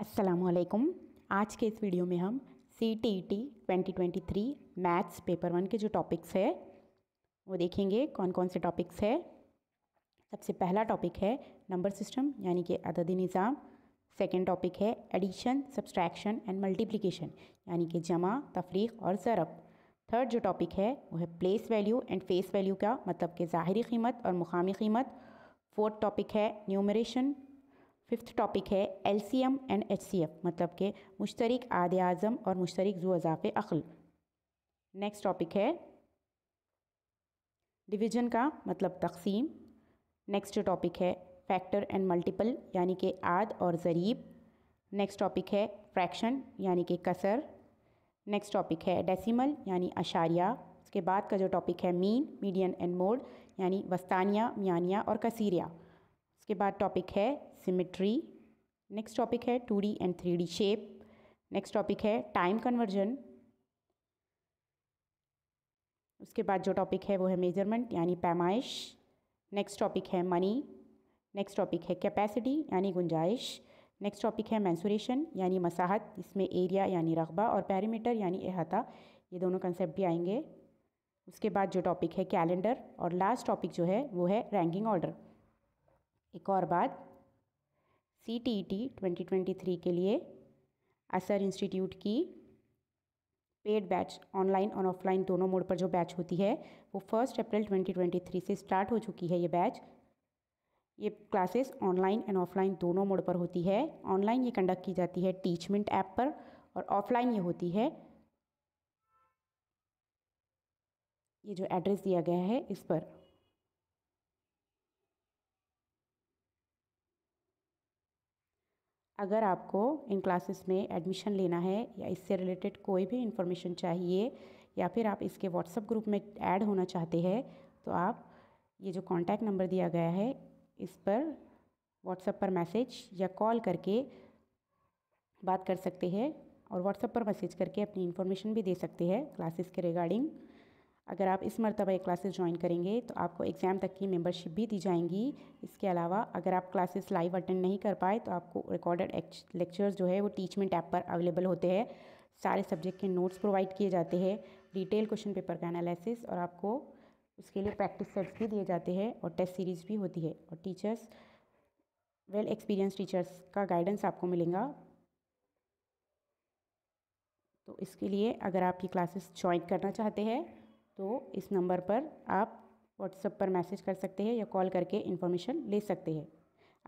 असलकुम आज के इस वीडियो में हम C T E T twenty twenty three maths paper one के जो टॉपिक्स है वो देखेंगे कौन कौन से टॉपिक्स है सबसे पहला टॉपिक है नंबर सिस्टम यानी कि अददी निज़ाम सेकेंड टॉपिक है एडिशन सब्सट्रैक्शन एंड मल्टीप्लिकेशन यानी कि जमा तफरीक और ज़रब थर्ड जो टॉपिक है वो है place value and face value का मतलब कि ज़ाहरी कीमत और मुकामी कीमत फोर्थ टॉपिक है न्यूमरेशन फिफ्थ टॉपिक है L C M and H C F मतलब के मुश्तरक आद आज़म और मुश्तरक जो अजाफ़ अखल नेक्स्ट टॉपिक है डिवीज़न का मतलब तकसीम नेक्स्ट टॉपिक है फैक्टर एंड मल्टीपल यानी कि आद और ज़रीब नेक्स्ट टॉपिक है फ्रैक्शन यानी कि कसर नेक्स्ट टॉपिक है डेसिमल यानी अशारिया उसके बाद का जो टॉपिक है मीन मीडियन एंड मोड यानी वस्तानिया मियानिया और कसीरिया उसके बाद टॉपिक है सिमेट्री नेक्स्ट टॉपिक है two D and three D shape next topic है टाइम कन्वर्जन उसके बाद जो टॉपिक है वो है मेजरमेंट यानी पैमाइश नेक्स्ट टॉपिक है मनी नेक्स्ट टॉपिक है कैपेसिटी यानी गुंजाइश नेक्स्ट टॉपिक है मैंसुरेशन यानी मसाहत इसमें एरिया यानी रकबा और पैरीमीटर यानी अहाता ये दोनों कंसेप्ट भी आएंगे उसके बाद जो टॉपिक है कैलेंडर और लास्ट टॉपिक जो है वो है रैंकिंग ऑर्डर एक और बात C T E T twenty twenty three के लिए असर इंस्टीट्यूट की पेड बैच ऑनलाइन और ऑफलाइन दोनों मोड पर जो बैच होती है वो first April twenty twenty three से स्टार्ट हो चुकी है ये बैच ये क्लासेस ऑनलाइन एंड ऑफलाइन दोनों मोड पर होती है ऑनलाइन ये कंडक्ट की जाती है टीचमेंट ऐप पर और ऑफलाइन ये होती है ये जो एड्रेस दिया गया है इस पर अगर आपको इन क्लासेस में एडमिशन लेना है या इससे रिलेटेड कोई भी इन्फॉर्मेशन चाहिए या फिर आप इसके व्हाट्सअप ग्रुप में ऐड होना चाहते हैं तो आप ये जो कॉन्टैक्ट नंबर दिया गया है इस पर व्हाट्सअप पर मैसेज या कॉल करके बात कर सकते हैं और व्हाट्सअप पर मैसेज करके अपनी इन्फॉर्मेशन भी दे सकते हैं क्लासेस के रिगार्डिंग अगर आप इस मरतबा ये क्लासेस ज्वाइन करेंगे तो आपको एग्ज़ाम तक की मेंबरशिप भी दी जाएंगी इसके अलावा अगर आप क्लासेस लाइव अटेंड नहीं कर पाए तो आपको रिकॉर्डेड लेक्चर्स जो है वो टीचमेंट ऐप पर अवेलेबल होते हैं सारे सब्जेक्ट के नोट्स प्रोवाइड किए जाते हैं डिटेल क्वेश्चन पेपर का एनालिसिस और आपको उसके लिए प्रैक्टिस सेट्स भी दिए जाते हैं और टेस्ट सीरीज़ भी होती है और टीचर्स वेल एक्सपीरियंस टीचर्स का गाइडेंस आपको मिलेगा तो इसके लिए अगर आप ये क्लासेस ज्वाइन करना चाहते हैं तो इस नंबर पर आप व्हाट्सएप पर मैसेज कर सकते हैं या कॉल करके इन्फॉर्मेशन ले सकते हैं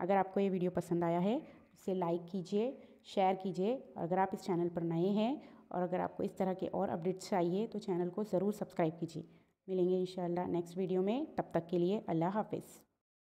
अगर आपको ये वीडियो पसंद आया है इसे लाइक कीजिए शेयर कीजिए और अगर आप इस चैनल पर नए हैं और अगर आपको इस तरह के और अपडेट्स चाहिए तो चैनल को ज़रूर सब्सक्राइब कीजिए मिलेंगे इंशाल्लाह नेक्स्ट वीडियो में तब तक के लिए अल्लाह हाफिज़